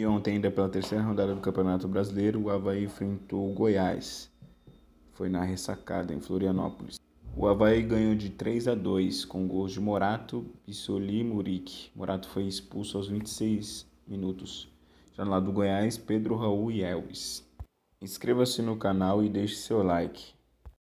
E ontem, ainda pela terceira rodada do Campeonato Brasileiro, o Havaí enfrentou o Goiás. Foi na ressacada, em Florianópolis. O Havaí ganhou de 3 a 2 com gols de Morato, Bissoli e Muric. Morato foi expulso aos 26 minutos. Já no lado do Goiás, Pedro Raul e Elvis. Inscreva-se no canal e deixe seu like.